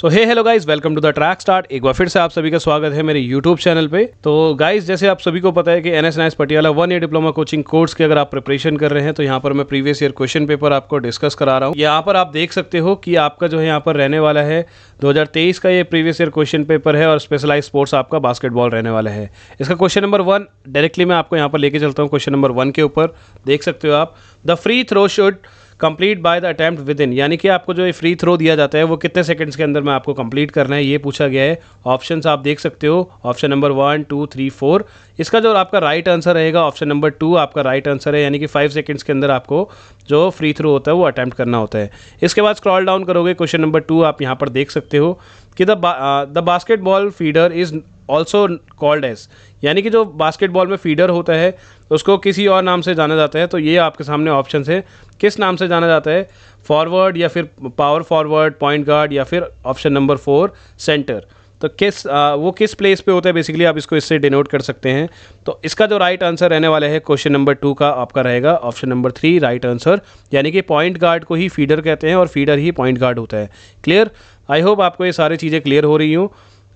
So hey hello guys welcome to the track start एक बार फिर से आप सभी का स्वागत है मेरे यूट्यूब चैनल पे तो गाइस जैसे आप सभी को पता है कि N S Patiala one year diploma coaching course की अगर आप प्रिपरेशन कर रहे हैं तो यहाँ पर मैं प्रीवियस ईयर क्वेश्चन पेपर आपको डिस्कस करा रहा हूँ यहाँ पर आप देख सकते हो कि आपका जो है यहाँ पर रहने वाला है 2023 का ये प्रीवियस ईयर क्वेश्चन पेपर है और स्पेशलाइज स्पोर्ट्स आपका बास्केटबॉल रहने वाला है इसका क्वेश्चन नंबर वन डायरेक्टली मैं आपको यहाँ पर लेके चलता हूँ क्वेश्चन नंबर वन के ऊपर देख सकते हो आप the free throw should complete by the attempt within यानी कि आपको जो ये फ्री थ्रो दिया जाता है वो कितने सेकंड्स के अंदर में आपको कंप्लीट करना है ये पूछा गया है ऑप्शन आप देख सकते हो option number one two three four इसका जो आपका राइट आंसर रहेगा ऑप्शन नंबर टू आपका राइट आंसर है यानी कि फाइव सेकेंड्स के अंदर आपको जो फ्री थ्रो होता है वो अटैम्प्ट करना होता है इसके बाद स्क्रॉल डाउन करोगे क्वेश्चन नंबर टू आप यहाँ पर देख सकते हो कि the the basketball feeder is also called as यानी कि जो बास्केटबॉल में फीडर होता है उसको किसी और नाम से जाना जाता है तो ये आपके सामने ऑप्शन है किस नाम से जाना जाता है फॉरवर्ड या फिर पावर फॉरवर्ड पॉइंट गार्ड या फिर ऑप्शन नंबर फोर सेंटर तो किस आ, वो किस प्लेस पे होता है बेसिकली आप इसको इससे डिनोट कर सकते हैं तो इसका जो राइट आंसर रहने वाला है क्वेश्चन नंबर टू का आपका रहेगा option number three right answer यानी कि पॉइंट गार्ड को ही फीडर कहते हैं और फीडर ही पॉइंट गार्ड होता है क्लियर आई होप आपको ये सारी चीज़ें क्लियर हो रही हूँ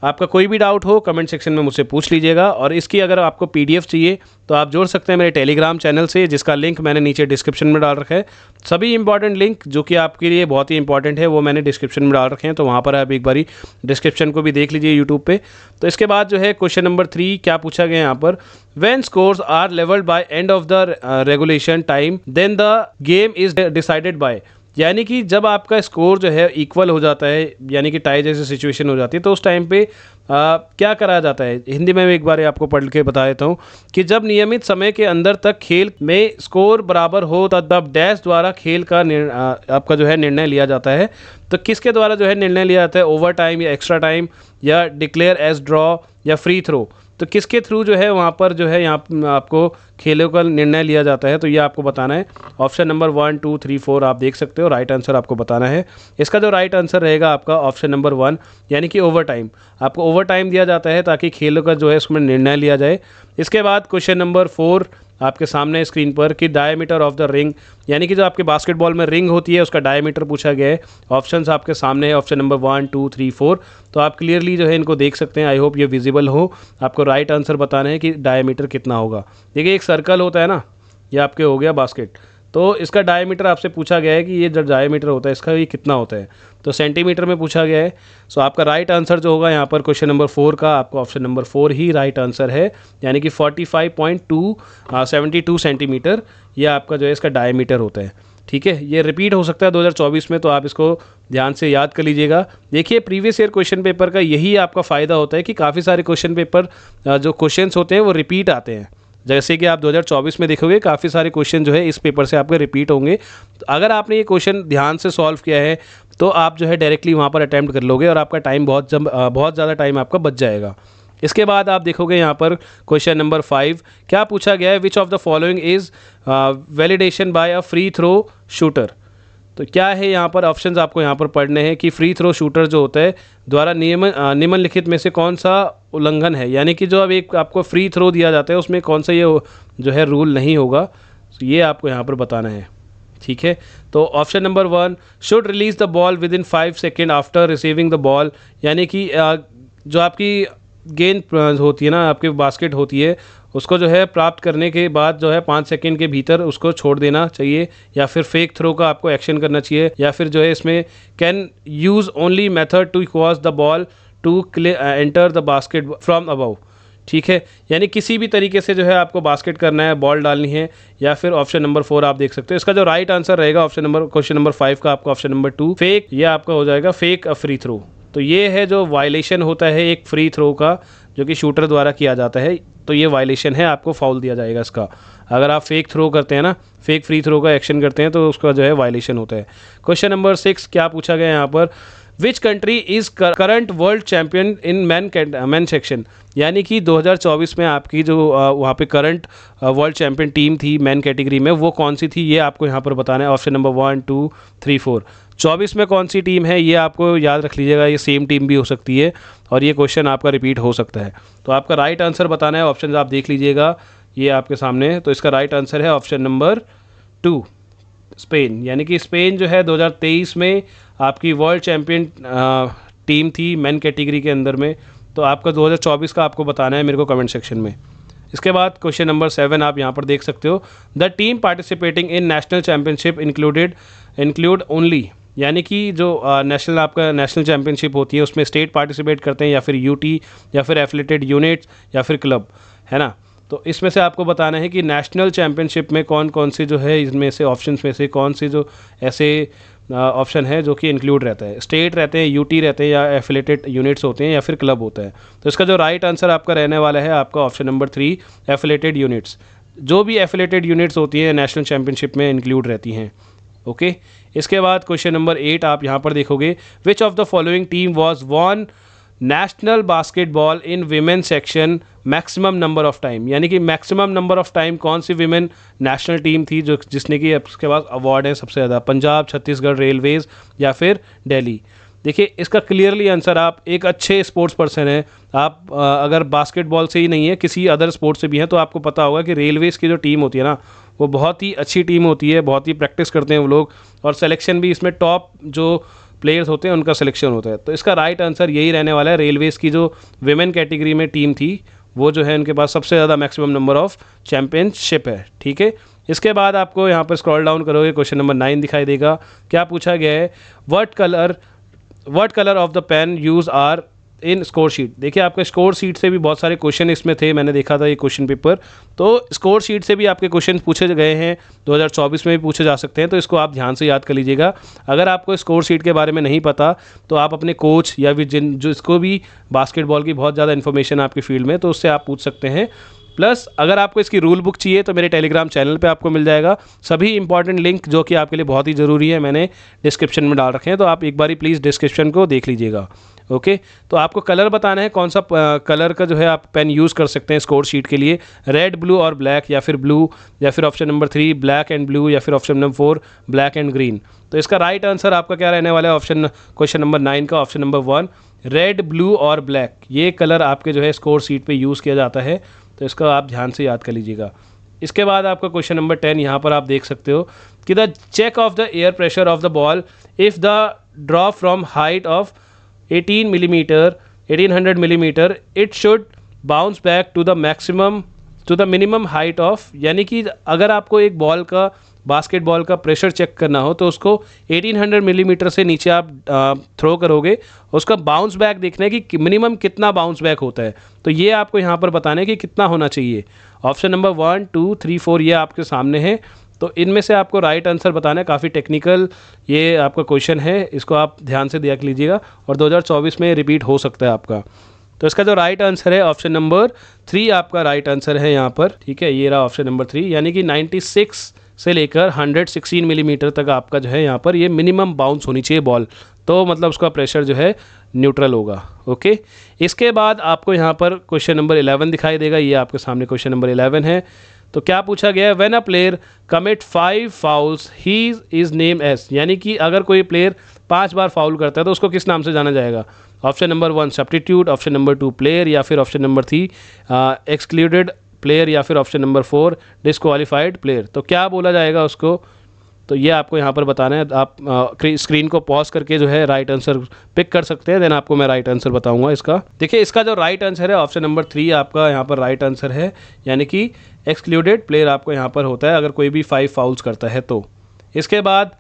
आपका कोई भी डाउट हो कमेंट सेक्शन में मुझसे पूछ लीजिएगा और इसकी अगर आपको पीडीएफ चाहिए तो आप जोड़ सकते हैं मेरे टेलीग्राम चैनल से जिसका लिंक मैंने नीचे डिस्क्रिप्शन में डाल रखा है सभी इंपॉर्टेंट लिंक जो कि आपके लिए बहुत ही इंपॉर्टेंट है वो मैंने डिस्क्रिप्शन में डाल रखे हैं तो वहाँ पर आप एक बारी डिस्क्रिप्शन को भी देख लीजिए यूट्यूब पर तो इसके बाद जो है क्वेश्चन नंबर थ्री क्या पूछा गया यहाँ पर when scores are levelled by end of the regulation time then the game is decided by यानी कि जब आपका स्कोर जो है इक्वल हो जाता है यानी कि टाई जैसी सिचुएशन हो जाती है तो उस टाइम पे आ, क्या कराया जाता है हिंदी में एक बार आपको पढ़ के बता देता हूँ कि जब नियमित समय के अंदर तक खेल में स्कोर बराबर हो तब डैश द्वारा खेल का आपका जो है निर्णय लिया जाता है तो किसके द्वारा जो है निर्णय लिया जाता है ओवर टाइम या एक्स्ट्रा टाइम या डिक्लेयर एज ड्रॉ या फ्री थ्रो तो किसके थ्रू जो है वहाँ पर जो है यहाँ आपको खेलों का निर्णय लिया जाता है तो ये आपको बताना है option number one two three four आप देख सकते हो राइट आंसर आपको बताना है इसका जो राइट आंसर रहेगा आपका ऑप्शन नंबर वन यानी कि ओवर टाइम आपको ओवर टाइम दिया जाता है ताकि खेलों का जो है उसमें निर्णय लिया जाए इसके बाद क्वेश्चन नंबर फोर आपके सामने स्क्रीन पर कि डायमीटर ऑफ द रिंग यानी कि जो आपके बास्केटबॉल में रिंग होती है उसका डायमीटर पूछा गया है ऑप्शन आपके सामने है option number one two three four तो आप क्लियरली जो है इनको देख सकते हैं आई होप ये विजिबल हो आपको राइट आंसर बताना है कि डायमीटर कितना होगा देखिए एक सर्कल होता है ना ये आपके हो गया बास्केट तो इसका डायमीटर आपसे पूछा गया है कि ये जो डायमीटर होता है इसका ये कितना होता है तो सेंटीमीटर में पूछा गया है सो आपका राइट आंसर जो होगा यहाँ पर क्वेश्चन नंबर फोर का आपका ऑप्शन नंबर फोर ही राइट आंसर है यानी कि टू सेंटीमीटर uh, ये आपका जो है इसका डायमीटर होता है ठीक है ये रिपीट हो सकता है 2024 में तो आप इसको ध्यान से याद कर लीजिएगा देखिए प्रीवियस ईयर क्वेश्चन पेपर का यही आपका फ़ायदा होता है कि काफ़ी सारे क्वेश्चन पेपर uh, जो क्वेश्चंस होते हैं वो रिपीट आते हैं जैसे कि आप 2024 में देखोगे काफ़ी सारे क्वेश्चन जो है इस पेपर से आपके रिपीट होंगे तो अगर आपने ये क्वेश्चन ध्यान से सॉल्व किया है तो आप जो है डायरेक्टली वहाँ पर अटैम्प्ट कर लोगे और आपका टाइम बहुत जम, बहुत ज़्यादा टाइम आपका बच जाएगा इसके बाद आप देखोगे यहाँ पर क्वेश्चन नंबर फाइव क्या पूछा गया है which of the following is validation by a free throw shooter तो क्या है यहाँ पर ऑप्शन आपको यहाँ पर पढ़ने हैं कि फ्री थ्रो शूटर जो होता है द्वारा नियम निम्नलिखित में से कौन सा उल्लंघन है यानी कि जो अब एक आपको फ्री थ्रो दिया जाता है उसमें कौन सा ये जो है रूल नहीं होगा तो ये आपको यहाँ पर बताना है ठीक है तो option number one should release the ball within five second after receiving the ball यानी कि जो आपकी गेंद होती है ना आपकी बास्केट होती है उसको जो है प्राप्त करने के बाद जो है पाँच सेकेंड के भीतर उसको छोड़ देना चाहिए या फिर फेक थ्रो का आपको एक्शन करना चाहिए या फिर जो है इसमें can use only method to cross the ball to clay enter the basket from above ठीक है यानी किसी भी तरीके से जो है आपको बास्केट करना है बॉल डालनी है या फिर ऑप्शन नंबर फोर आप देख सकते हो इसका जो राइट आंसर रहेगा option number question number five का आपका ऑप्शन नंबर टू फेक यह आपका हो जाएगा फेक अ फ्री थ्रो तो ये है जो वायलेशन होता है एक फ्री थ्रो का जो कि शूटर द्वारा किया जाता है तो ये वायलेशन है आपको फाउल दिया जाएगा इसका अगर आप फेक थ्रो करते हैं ना फेक फ्री थ्रो का एक्शन करते हैं तो उसका जो है वायलेशन होता है क्वेश्चन नंबर सिक्स क्या पूछा गया यहाँ पर which country is current world champion in man man section यानी कि 2024 में आपकी जो वहाँ पे करंट वर्ल्ड चैम्पियन टीम थी मैन कैटेगरी में वो कौन सी थी ये आपको यहाँ पर बताना है option number one two three four चौबीस में कौन सी टीम है ये आपको याद रख लीजिएगा ये सेम टीम भी हो सकती है और ये क्वेश्चन आपका रिपीट हो सकता है तो आपका राइट आंसर बताना है ऑप्शन आप देख लीजिएगा ये आपके सामने तो इसका राइट आंसर है ऑप्शन नंबर टू स्पेन यानी कि स्पेन जो है 2023 में आपकी वर्ल्ड चैम्पियन टीम थी मैन कैटेगरी के अंदर में तो आपका 2024 का आपको बताना है मेरे को कमेंट सेक्शन में इसके बाद क्वेश्चन नंबर सेवन आप यहाँ पर देख सकते हो the team participating in national championship included include only यानी कि जो नेशनल आपका नेशनल चैम्पियनशिप होती है उसमें स्टेट पार्टिसिपेट करते हैं या फिर यूटी या फिर एफिलेटेड यूनिट या फिर क्लब है ना तो इसमें से आपको बताना है कि नेशनल चैम्पियनशिप में कौन कौन सी जो है इसमें से ऑप्शन में से कौन सी जो ऐसे ऑप्शन है जो कि इंक्लूड रहता है स्टेट रहते हैं यूटी रहते हैं या एफिलेटेड यूनिट्स होते हैं या फिर क्लब होता है तो इसका जो राइट right आंसर आपका रहने वाला है आपका option number three affiliated units जो भी एफिलेटेड यूनिट्स होती हैं नेशनल चैम्पियनशिप में इंक्लूड रहती हैं ओके okay? इसके बाद क्वेश्चन नंबर एट आप यहाँ पर देखोगे which of the following team was won national basketball in women section maximum number of time यानी कि मैक्सिमम नंबर ऑफ टाइम कौन सी विमेन नेशनल टीम थी जो जिसने कि उसके पास अवार्ड है सबसे ज़्यादा पंजाब छत्तीसगढ़ रेलवेज़ या फिर दिल्ली देखिए इसका क्लियरली आंसर आप एक अच्छे स्पोर्ट्स पर्सन हैं आप अगर बास्केटबॉल से ही नहीं है किसी अदर स्पोर्ट्स से भी हैं तो आपको पता होगा कि रेलवेज़ की जो टीम होती है ना वो बहुत ही अच्छी टीम होती है बहुत ही प्रैक्टिस करते हैं वो लोग और सिलेक्शन भी इसमें टॉप जो प्लेयर्स होते हैं उनका सिलेक्शन होता है तो इसका राइट आंसर यही रहने वाला है रेलवेज़ की जो वेमेन कैटेगरी में टीम थी वो जो है उनके पास सबसे ज़्यादा मैक्सिमम नंबर ऑफ चैम्पियनशिप है ठीक है इसके बाद आपको यहाँ पर स्क्रॉल डाउन करोगे क्वेश्चन नंबर नाइन दिखाई देगा क्या पूछा गया है what colour what colour of the pen use are in score sheet देखिए आपके स्कोर शीट से भी बहुत सारे क्वेश्चन इसमें थे मैंने देखा था ये क्वेश्चन पेपर तो स्कोर शीट से भी आपके क्वेश्चन पूछे गए हैं 2024 में भी पूछे जा सकते हैं तो इसको आप ध्यान से याद कर लीजिएगा अगर आपको स्कोर शीट के बारे में नहीं पता तो आप अपने कोच या फिर जिन जिसको भी बास्केटबॉल की बहुत ज़्यादा इन्फॉर्मेशन आपकी फील्ड में तो उससे आप पूछ सकते हैं प्लस अगर आपको इसकी रूल बुक चाहिए तो मेरे टेलीग्राम चैनल पर आपको मिल जाएगा सभी इंपॉर्टेंट लिंक जो कि आपके लिए बहुत ही ज़रूरी है मैंने डिस्क्रिप्शन में डाल रखे हैं तो आप एक बार प्लीज़ डिस्क्रिप्शन को देख लीजिएगा ओके तो आपको कलर बताना है कौन सा कलर का जो है आप पेन यूज़ कर सकते हैं स्कोर शीट के लिए रेड ब्लू और ब्लैक या फिर ब्लू या फिर option number three black and blue या फिर option number four black and green तो इसका राइट right आंसर आपका क्या रहने वाला है ऑप्शन क्वेश्चन नंबर नाइन का option number one red blue और ब्लैक ये कलर आपके जो है स्कोर शीट पर यूज़ किया जाता है तो इसका आप ध्यान से याद कर लीजिएगा इसके बाद आपका क्वेश्चन नंबर टेन यहाँ पर आप देख सकते हो कि the check of the air pressure of the ball if the draw from height of 18 millimetre 1800 millimetre it should bounce back to the maximum to the minimum height of यानी कि अगर आपको एक बॉल का बास्केटबॉल का pressure check करना हो तो उसको 1800 मिलीमीटर mm से नीचे आप थ्रो करोगे उसका बाउंस बैक देखना है कि मिनिमम कितना बाउंस बैक होता है तो ये आपको यहाँ पर बताना है कि कितना होना चाहिए option number one two three four ये आपके सामने है तो इनमें से आपको राइट आंसर बताना है काफ़ी टेक्निकल ये आपका क्वेश्चन है इसको आप ध्यान से देख लीजिएगा और 2024 में रिपीट हो सकता है आपका तो इसका जो राइट आंसर है ऑप्शन नंबर थ्री आपका राइट आंसर है यहाँ पर ठीक है ये रहा ऑप्शन नंबर थ्री यानी कि 96 से लेकर 116 मिलीमीटर तक आपका जो है यहाँ पर ये मिनिमम बाउंस होनी चाहिए बॉल तो मतलब उसका प्रेशर जो है न्यूट्रल होगा ओके इसके बाद आपको यहाँ पर क्वेश्चन नंबर इलेवन दिखाई देगा ये आपके सामने क्वेश्चन नंबर इलेवन है तो क्या पूछा गया है when a player commit five fouls he is name as यानी कि अगर कोई प्लेयर पांच बार फाउल करता है तो उसको किस नाम से जाना जाएगा option number one substitute option number two player या फिर option number three excluded player या फिर option number four disqualified player तो क्या बोला जाएगा उसको तो ये आपको यहाँ पर बताना है आप स्क्रीन को पॉज करके जो है राइट आंसर पिक कर सकते हैं देन आपको मैं राइट आंसर बताऊंगा इसका देखिए इसका जो राइट आंसर है ऑप्शन नंबर थ्री आपका यहाँ पर राइट आंसर है यानी कि एक्सक्लूडेड प्लेयर आपको यहाँ पर होता है अगर कोई भी फाइव फाउल्स करता है तो इसके बाद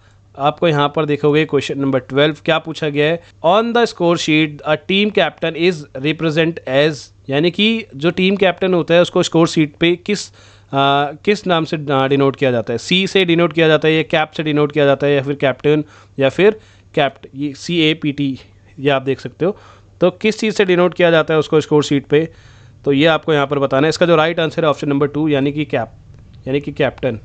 आपको यहाँ पर देखोगे क्वेश्चन नंबर ट्वेल्व क्या पूछा गया है on the score sheet a team captain is represent as यानी कि जो टीम कैप्टन होता है उसको स्कोर शीट पे किस आ, किस नाम से डिनोट किया जाता है सी से डिनोट किया जाता है या कैप से डिनोट किया जाता है या फिर कैप्टन या फिर कैप्ट ये सी ए पी टी ये आप देख सकते हो तो किस चीज़ से डिनोट किया जाता है उसको स्कोर शीट पे तो ये आपको यहाँ पर बताना है इसका जो राइट आंसर है ऑप्शन नंबर टू यानी कि कैप यानी कि कैप्टन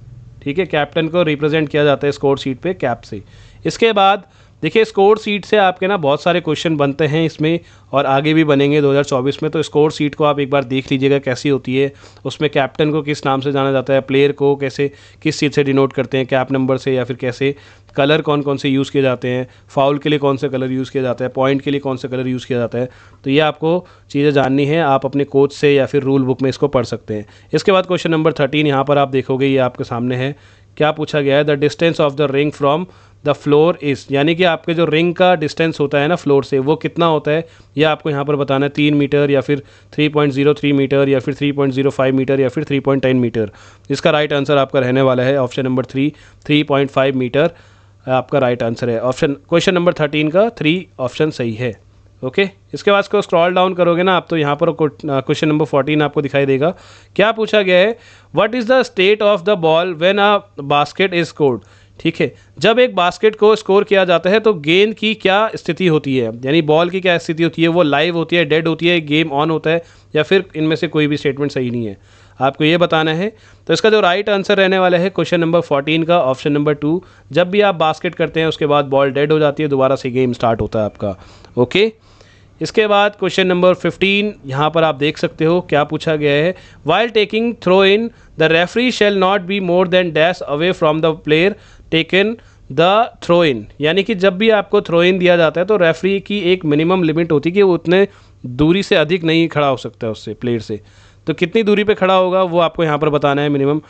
ठीक है कैप्टन को रिप्रेजेंट किया जाता है स्कोर शीट पे कैप से इसके बाद देखिए स्कोर सीट से आपके ना बहुत सारे क्वेश्चन बनते हैं इसमें और आगे भी बनेंगे 2024 में तो स्कोर सीट को आप एक बार देख लीजिएगा कैसी होती है उसमें कैप्टन को किस नाम से जाना जाता है प्लेयर को कैसे किस सीट से डिनोट करते हैं कैप नंबर से या फिर कैसे कलर कौन कौन से यूज़ किए जाते हैं फाउल के लिए कौन से कलर यूज़ किया जाता है पॉइंट के लिए कौन से कलर यूज़ किया जाता है तो ये आपको चीज़ें जाननी है आप अपने कोच से या फिर रूल बुक में इसको पढ़ सकते हैं इसके बाद क्वेश्चन नंबर थर्टीन यहाँ पर आप देखोगे ये आपके सामने है क्या पूछा गया है the distance of the ring from the floor is यानी कि आपके जो रिंग का डिस्टेंस होता है ना फ्लोर से वो कितना होता है यह आपको यहाँ पर बताना है तीन मीटर या फिर 3.03 मीटर या फिर 3.05 मीटर या फिर 3.10 मीटर इसका राइट आंसर आपका रहने वाला है ऑप्शन नंबर थ्री 3.5 मीटर आपका राइट आंसर है ऑप्शन क्वेश्चन नंबर थर्टीन का थ्री ऑप्शन सही है ओके okay? इसके बाद इसको स्क्रॉल डाउन करोगे ना आप तो यहाँ पर क्वेश्चन नंबर फोर्टीन आपको दिखाई देगा क्या पूछा गया है what is the state of the ball when a basket is code ठीक है जब एक बास्केट को स्कोर किया जाता है तो गेंद की क्या स्थिति होती है यानी बॉल की क्या स्थिति होती है वो लाइव होती है डेड होती है गेम ऑन होता है या फिर इनमें से कोई भी स्टेटमेंट सही नहीं है आपको ये बताना है तो इसका जो राइट आंसर रहने वाला है क्वेश्चन नंबर फोर्टीन का ऑप्शन नंबर टू जब भी आप बास्केट करते हैं उसके बाद बॉल डेड हो जाती है दोबारा से गेम स्टार्ट होता है आपका ओके इसके बाद क्वेश्चन नंबर 15 यहाँ पर आप देख सकते हो क्या पूछा गया है while taking throw in the referee shall not be more than dash away from the player taken the throw in यानी कि जब भी आपको थ्रो इन दिया जाता है तो रेफरी की एक मिनिमम लिमिट होती है कि वो उतने दूरी से अधिक नहीं खड़ा हो सकता है उससे प्लेयर से तो कितनी दूरी पे खड़ा होगा वो आपको यहाँ पर बताना है minimum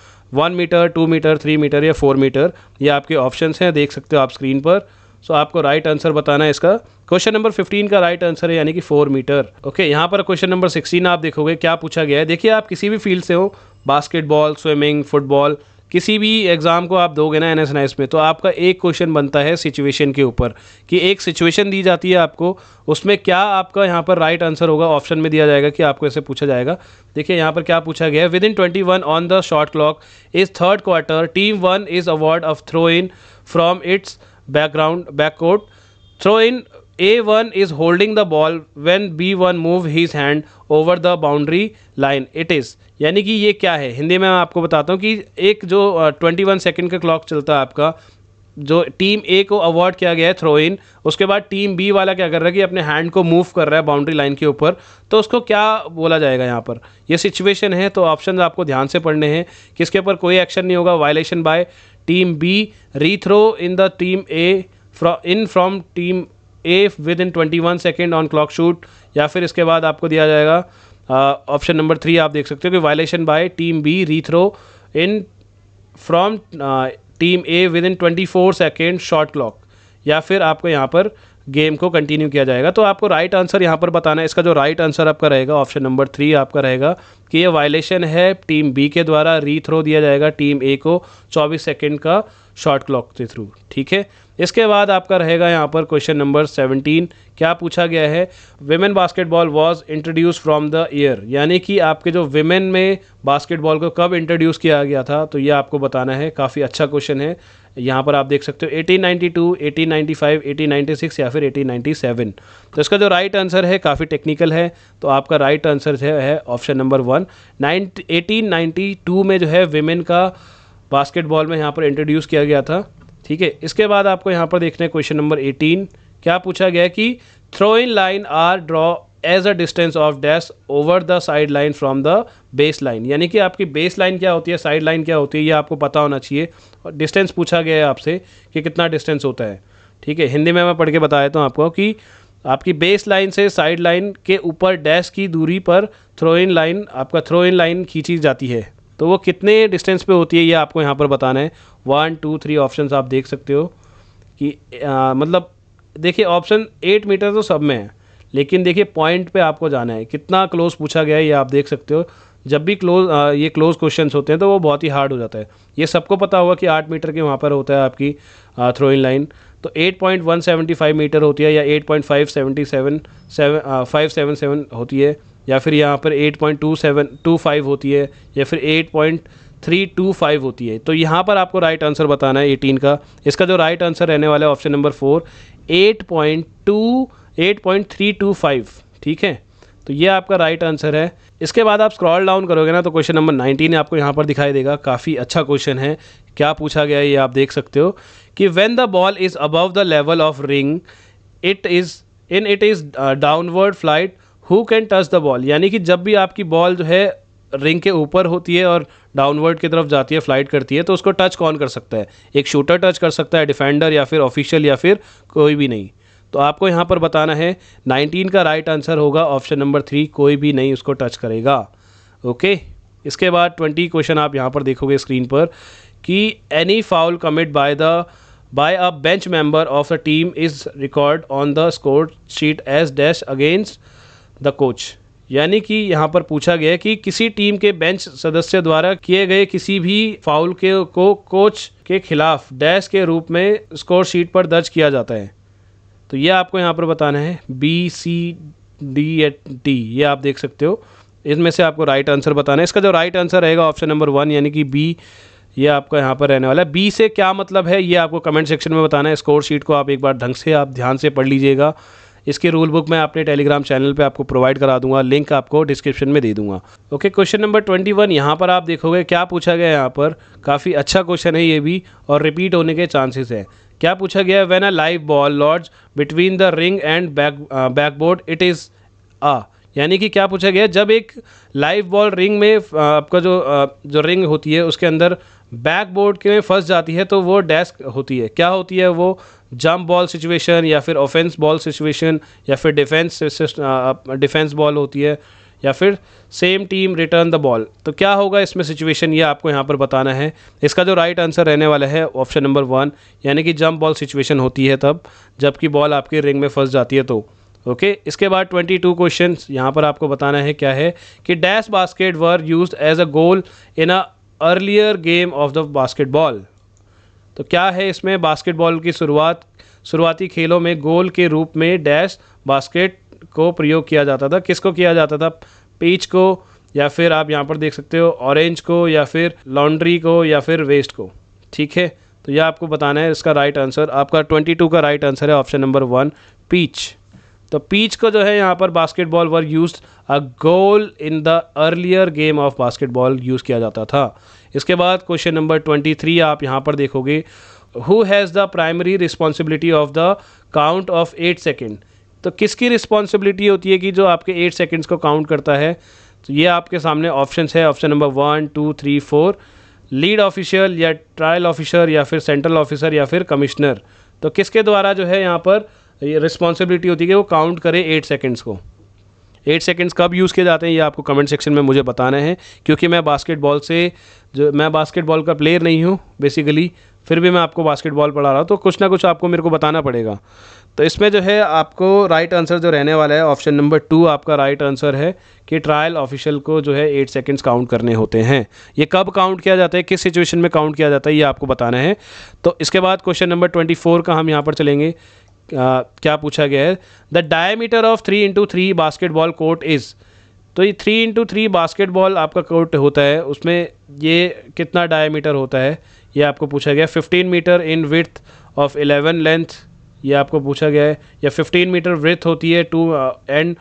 one metre two metre three metre या फोर मीटर ये आपके ऑप्शन हैं देख सकते हो आप स्क्रीन पर सो so, आपको राइट आंसर बताना है इसका क्वेश्चन नंबर 15 का राइट आंसर है यानी कि फोर मीटर ओके यहाँ पर क्वेश्चन नंबर 16 आप देखोगे क्या पूछा गया है देखिए आप किसी भी फील्ड से हो बास्केटबॉल स्विमिंग फुटबॉल किसी भी एग्ज़ाम को आप दोगे ना एन एस में तो आपका एक क्वेश्चन बनता है सिचुएशन के ऊपर कि एक सिचुएशन दी जाती है आपको उसमें क्या आपका यहाँ पर राइट आंसर होगा ऑप्शन में दिया जाएगा कि आपको ऐसे पूछा जाएगा देखिए यहाँ पर क्या पूछा गया है within twenty one on the short clock is third quarter team one is award of throw in from its background court throw in A one is holding the ball when B one move his hand over the boundary line it is यानी कि ये क्या है हिंदी में मैं आपको बताता हूँ कि एक जो ट्वेंटी वन सेकेंड का क्लॉक चलता है आपका जो टीम ए को अवॉर्ड किया गया है थ्रो इन उसके बाद टीम बी वाला क्या कर रहा है कि अपने हैंड को मूव कर रहा है बाउंड्री लाइन के ऊपर तो उसको क्या बोला जाएगा यहाँ पर ये सिचुएशन है तो ऑप्शन आपको ध्यान से पढ़ने हैं किसके ऊपर कोई एक्शन नहीं होगा violation by team B re throw in the team A fro in from team A within twenty one second on clock shoot या फिर इसके बाद आपको दिया जाएगा ऑप्शन नंबर थ्री आप देख सकते हो कि violation by team B rethrow in from team A within twenty four second short clock या फिर आपको यहाँ पर गेम को कंटिन्यू किया जाएगा तो आपको राइट आंसर यहाँ पर बताना है इसका जो राइट आंसर आपका रहेगा ऑप्शन नंबर थ्री आपका रहेगा कि ये वायलेशन है टीम बी के द्वारा री थ्रो दिया जाएगा टीम ए को 24 सेकंड का शॉर्ट क्लॉक के थ्रू ठीक है इसके बाद आपका रहेगा यहाँ पर क्वेश्चन नंबर सेवनटीन क्या पूछा गया है women basketball was introduce from the year यानी कि आपके जो वेमेन में बास्केटबॉल को कब इंट्रोड्यूस किया गया था तो ये आपको बताना है काफ़ी अच्छा क्वेश्चन है यहाँ पर आप देख सकते हो 1892, 1895, 1896 या फिर 1897 तो इसका जो राइट आंसर है काफ़ी टेक्निकल है तो आपका राइट आंसर है option number one nine eighteen में जो है वेमेन का बास्केटबॉल में यहाँ पर इंट्रोड्यूस किया गया था ठीक है इसके बाद आपको यहाँ पर देखना है क्वेश्चन नंबर एटीन क्या पूछा गया कि throw in line are draw as a distance of dash over the side line from the base line यानी कि आपकी बेस लाइन क्या होती है साइड लाइन क्या होती है ये आपको पता होना चाहिए और डिस्टेंस पूछा गया है आपसे कि कितना डिस्टेंस होता है ठीक है हिंदी में मैं पढ़ के बता देता हूँ तो आपको कि आपकी बेस लाइन से साइड लाइन के ऊपर डैश की दूरी पर थ्रो इन लाइन आपका थ्रो इन लाइन खींची जाती है तो वो कितने डिस्टेंस पे होती है ये आपको यहाँ पर बताना है वन टू थ्री ऑप्शन आप देख सकते हो कि आ, मतलब देखिए ऑप्शन एट मीटर तो सब में है लेकिन देखिए पॉइंट पे आपको जाना है कितना क्लोज पूछा गया है ये आप देख सकते हो जब भी क्लोज ये क्लोज क्वेश्चन होते हैं तो वो बहुत ही हार्ड हो जाता है ये सबको पता होगा कि आठ मीटर के वहाँ पर होता है आपकी थ्रोइंग लाइन तो 8.175 मीटर होती है या 8.577 पॉइंट होती है या फिर यहाँ पर फाइव होती है या फिर 8.325 होती है तो यहाँ पर आपको राइट आंसर बताना है 18 का इसका जो राइट आंसर रहने वाला है ऑप्शन नंबर फोर 8.2 8.325 ठीक है तो ये आपका राइट आंसर है इसके बाद आप स्क्रॉल डाउन करोगे ना तो क्वेश्चन नंबर 19 आपको यहाँ पर दिखाई देगा काफ़ी अच्छा क्वेश्चन है क्या पूछा गया है ये आप देख सकते हो कि when the ball is above the level of ring it is in it is downward flight who can touch the ball यानी कि जब भी आपकी बॉल जो है रिंग के ऊपर होती है और डाउनवर्ड की तरफ जाती है फ्लाइट करती है तो उसको टच कौन कर सकता है एक शूटर टच कर सकता है डिफेंडर या फिर ऑफिशियल या फिर कोई भी नहीं तो आपको यहाँ पर बताना है 19 का राइट आंसर होगा ऑप्शन नंबर थ्री कोई भी नहीं उसको टच करेगा ओके इसके बाद 20 क्वेश्चन आप यहाँ पर देखोगे स्क्रीन पर कि any foul commit by the by a bench member of the team is record on the score sheet as dash against the coach यानी कि यहाँ पर पूछा गया कि किसी टीम के बेंच सदस्य द्वारा किए गए किसी भी फाउल के को कोच के खिलाफ डैश के रूप में स्कोर शीट पर दर्ज किया जाता है तो ये आपको यहाँ पर बताना है B C D A T ये आप देख सकते हो इसमें से आपको राइट आंसर बताना है इसका जो राइट आंसर रहेगा ऑप्शन नंबर वन यानी कि बी ये आपका यहाँ पर रहने वाला है बी से क्या मतलब है ये आपको कमेंट सेक्शन में बताना है स्कोर शीट को आप एक बार ढंग से आप ध्यान से पढ़ लीजिएगा इसके रूल बुक मैं अपने टेलीग्राम चैनल पे आपको प्रोवाइड करा दूंगा लिंक आपको डिस्क्रिप्शन में दे दूंगा okay question number twenty one यहाँ पर आप देखोगे क्या पूछा गया यहाँ पर काफ़ी अच्छा क्वेश्चन है ये भी और रिपीट होने के चांसेस हैं क्या पूछा गया है when a live ball lords between the ring and back backboard it is a यानी कि क्या पूछा गया जब एक लाइव बॉल रिंग में आपका जो जो रिंग होती है उसके अंदर बैक बोर्ड के में फंस जाती है तो वो डेस्क होती है क्या होती है वो जंप बॉल सिचुएशन या फिर ऑफेंस बॉल सिचुएशन या फिर डिफेंस डिफेंस बॉल होती है या फिर same team return the ball तो क्या होगा इसमें सिचुएशन ये आपको यहाँ पर बताना है इसका जो राइट आंसर रहने वाला है ऑप्शन नंबर वन यानी कि जंप बॉल सिचुएशन होती है तब जबकि बॉल आपके रिंग में फंस जाती है तो ओके okay? इसके बाद 22 क्वेश्चन यहाँ पर आपको बताना है क्या है कि dash basket were use as a goal in a earlier game of the basketball तो क्या है इसमें बास्केटबॉल की शुरुआत शुरुआती खेलों में गोल के रूप में डैश बास्केट को प्रयोग किया जाता था किसको किया जाता था पीच को या फिर आप यहाँ पर देख सकते हो ऑरेंज को या फिर लॉन्ड्री को या फिर वेस्ट को ठीक है तो यह आपको बताना है इसका राइट आंसर आपका ट्वेंटी का राइट आंसर है ऑप्शन नंबर वन पीच तो पीच को जो है यहाँ पर basketball were use a goal in the earlier game of basketball use किया जाता था इसके बाद क्वेश्चन नंबर ट्वेंटी थ्री आप यहाँ पर देखोगे who has the primary responsibility of the count of eight second तो किसकी रिस्पॉन्सिबिलिटी होती है कि जो आपके एट सेकेंड्स को काउंट करता है तो ये आपके सामने ऑप्शन है option number one two three four lead official या ट्रायल ऑफिसर या फिर सेंट्रल ऑफिसर या फिर कमिश्नर तो किसके द्वारा जो है यहाँ पर ये रिस्पॉन्सिबिलिटी होती है कि वो काउंट करे एट सेकेंड्स को एट सेकेंड्स कब यूज़ किए जाते हैं ये आपको कमेंट सेक्शन में मुझे बताना है क्योंकि मैं बास्केटबॉल से जो मैं बास्केटबॉल का प्लेयर नहीं हूँ बेसिकली फिर भी मैं आपको बास्केटबॉल पढ़ा रहा हूँ तो कुछ ना कुछ आपको मेरे को बताना पड़ेगा तो इसमें जो है आपको राइट आंसर जो रहने वाला है ऑप्शन नंबर टू आपका राइट आंसर है कि ट्रायल ऑफिशियल को जो है एट सेकेंड्स काउंट करने होते हैं ये कब काउंट किया जाता है किस सिचुएशन में काउंट किया जाता है ये आपको बताना है तो इसके बाद क्वेश्चन नंबर ट्वेंटी फोर का हम यहाँ पर चलेंगे क्या पूछा गया है the diameter of three into three basketball court is तो ये थ्री इंटू थ्री बास्केटबॉल आपका कोर्ट होता है उसमें ये कितना डायमीटर होता है ये आपको पूछा गया fifteen metre in width of eleven length ये आपको पूछा गया है या फिफ्टीन मीटर विथ होती है टू एंड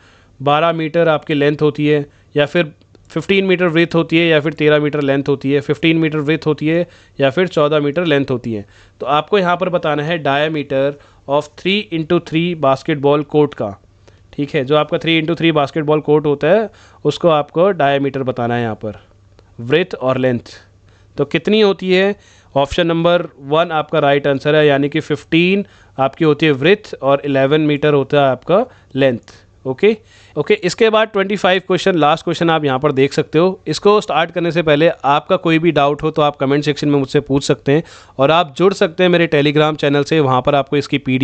बारह मीटर आपकी लेंथ होती है या फिर फिफ्टीन मीटर विथ होती है या फिर तेरह मीटर लेंथ होती है फिफ्टीन मीटर विथ होती है या फिर चौदह मीटर लेंथ होती है तो आपको यहाँ पर बताना है metre of three into three basketball court का ठीक है जो आपका three into three basketball court होता है उसको आपको डायमीटर बताना है यहाँ पर वृथ और लेंथ तो कितनी होती है ऑप्शन नंबर वन आपका राइट आंसर है यानी कि फिफ्टीन आपकी होती है वृथ और इलेवन मीटर होता है आपका लेंथ ओके ओके इसके बाद 25 क्वेश्चन लास्ट क्वेश्चन आप यहाँ पर देख सकते हो इसको स्टार्ट करने से पहले आपका कोई भी डाउट हो तो आप कमेंट सेक्शन में मुझसे पूछ सकते हैं और आप जुड़ सकते हैं मेरे टेलीग्राम चैनल से वहाँ पर आपको इसकी पी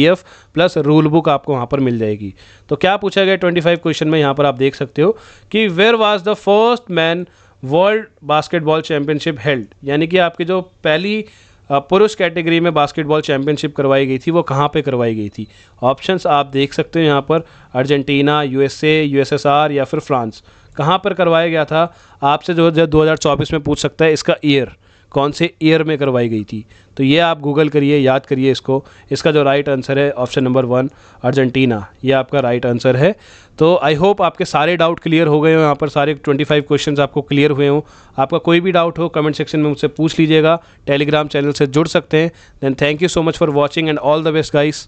प्लस रूल बुक आपको वहाँ पर मिल जाएगी तो क्या पूछा गया ट्वेंटी क्वेश्चन में यहाँ पर आप देख सकते हो कि where was the first man world basketball championship held यानी कि आपकी जो पहली पुरुष कैटेगरी में बास्केटबॉल चैंपियनशिप करवाई गई थी वो कहाँ पे करवाई गई थी ऑप्शंस आप देख सकते हो यहाँ पर अर्जेंटीना यूएसए यूएसएसआर या फिर फ्रांस कहाँ पर करवाया गया था आपसे जो है दो में पूछ सकता है इसका ईयर कौन से ईयर में करवाई गई थी तो ये आप गूगल करिए याद करिए इसको इसका जो राइट आंसर है ऑप्शन नंबर वन अर्जेंटीना ये आपका राइट आंसर है तो आई होप आपके सारे डाउट क्लियर हो गए हो यहाँ पर सारे 25 क्वेश्चंस आपको क्लियर हुए हों आपका कोई भी डाउट हो कमेंट सेक्शन में मुझसे पूछ लीजिएगा टेलीग्राम चैनल से जुड़ सकते हैं then thank you so much for watching and all the best guys